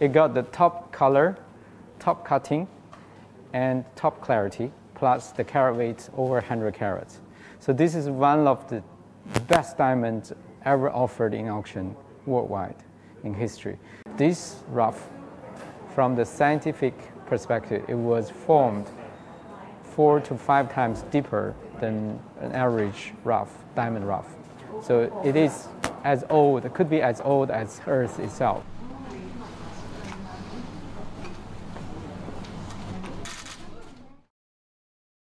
It got the top color, top cutting, and top clarity, plus the carat weight over 100 carats. So this is one of the best diamonds ever offered in auction worldwide in history. This rough, from the scientific perspective, it was formed four to five times deeper than an average rough, diamond rough. So it is as old, it could be as old as Earth itself.